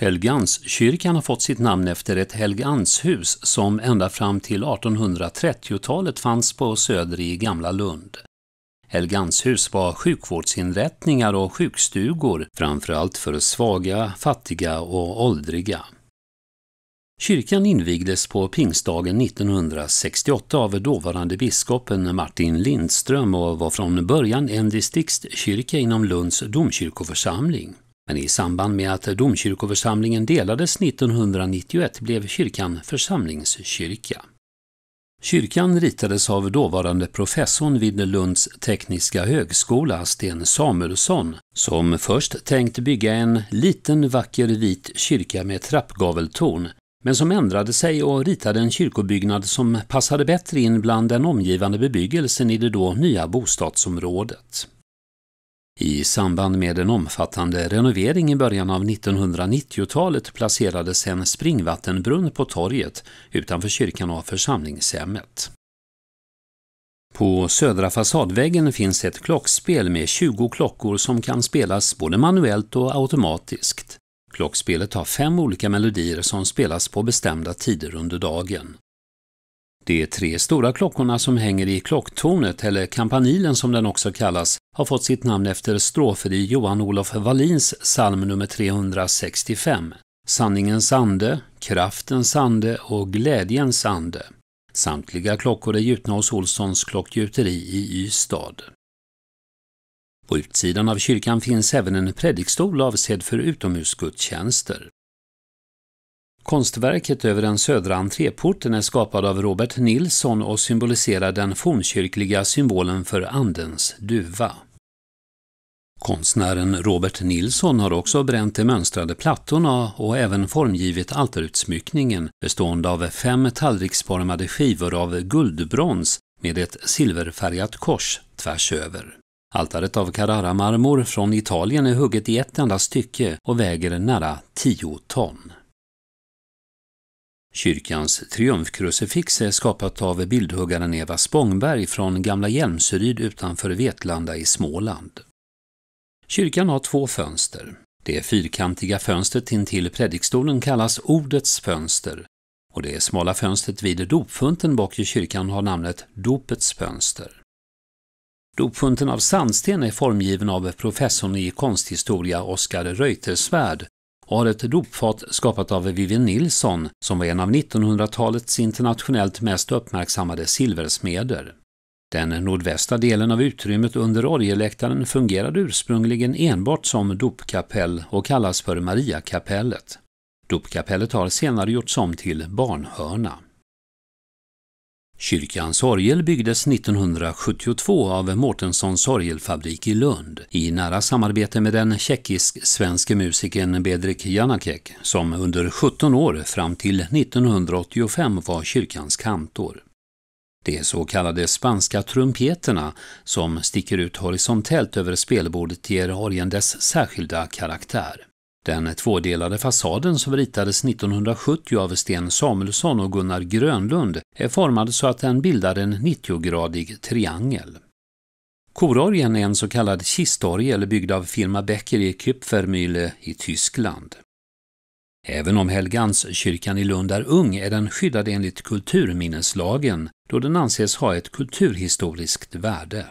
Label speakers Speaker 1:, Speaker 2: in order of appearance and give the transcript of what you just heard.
Speaker 1: Helganskyrkan har fått sitt namn efter ett helganshus som ända fram till 1830-talet fanns på Söder i Gamla Lund. Helganshus var sjukvårdsinrättningar och sjukstugor, framförallt för svaga, fattiga och åldriga. Kyrkan invigdes på pingstdagen 1968 av dåvarande biskopen Martin Lindström och var från början en distriktskyrka inom Lunds domkyrkoförsamling. Men i samband med att domkyrkoförsamlingen delades 1991 blev kyrkan församlingskyrka. Kyrkan ritades av dåvarande professorn vid Lunds tekniska högskola, Sten Samuelsson, som först tänkt bygga en liten vacker vit kyrka med trappgaveltorn, men som ändrade sig och ritade en kyrkobyggnad som passade bättre in bland den omgivande bebyggelsen i det då nya bostadsområdet. I samband med en omfattande renovering i början av 1990-talet placerades en springvattenbrunn på torget utanför kyrkan och församlingshemmet. På södra fasadväggen finns ett klockspel med 20 klockor som kan spelas både manuellt och automatiskt. Klockspelet har fem olika melodier som spelas på bestämda tider under dagen. De tre stora klockorna som hänger i klocktornet, eller kampanilen som den också kallas, har fått sitt namn efter strofer i Johan Olof Wallins psalm nummer 365. Sanningens ande, kraftens ande och glädjens ande. Samtliga klockor är gjutna hos Olssons klockgjuteri i Ystad. På utsidan av kyrkan finns även en predikstol avsedd för utomhusgudstjänster. Konstverket över den södra entréporten är skapad av Robert Nilsson och symboliserar den fornkyrkliga symbolen för Andens duva. Konstnären Robert Nilsson har också bränt de mönstrade plattorna och även formgivit altarutsmyckningen bestående av fem tallriksformade skivor av guldbrons med ett silverfärgat kors tvärs över. Altaret av Carrara-marmor från Italien är hugget i ett enda stycke och väger nära 10 ton. Kyrkans triumfkrucifix är skapat av bildhuggaren Eva Spångberg från Gamla Hjälmsryd utanför Vetlanda i Småland. Kyrkan har två fönster. Det fyrkantiga fönstret intill predikstolen kallas Ordets fönster och det smala fönstret vid dopfunten bak i kyrkan har namnet Dopets fönster. Dopfunten av sandsten är formgiven av professorn i konsthistoria Oskar Reutersvärd och har ett dopfat skapat av Vivian Nilsson som var en av 1900-talets internationellt mest uppmärksammade silversmeder. Den nordvästra delen av utrymmet under orgeläktaren fungerade ursprungligen enbart som dopkapell och kallas för Mariakapellet. Dopkapellet har senare gjorts om till barnhörna. Kyrkan Sorgel byggdes 1972 av Mårtenssons sorgelfabrik i Lund i nära samarbete med den tjeckisk-svenske musikern Bedrik Janakek som under 17 år fram till 1985 var kyrkans kantor. De så kallade spanska trumpeterna som sticker ut horisontellt över spelbordet ger orgeln dess särskilda karaktär. Den tvådelade fasaden som ritades 1970 av Sten Samuelsson och Gunnar Grönlund är formad så att den bildar en 90-gradig triangel. Kororgen är en så kallad kistorgel byggd av firma Becker i Küpfermühle i Tyskland. Även om Helgandskyrkan i Lund är ung är den skyddad enligt kulturminneslagen då den anses ha ett kulturhistoriskt värde.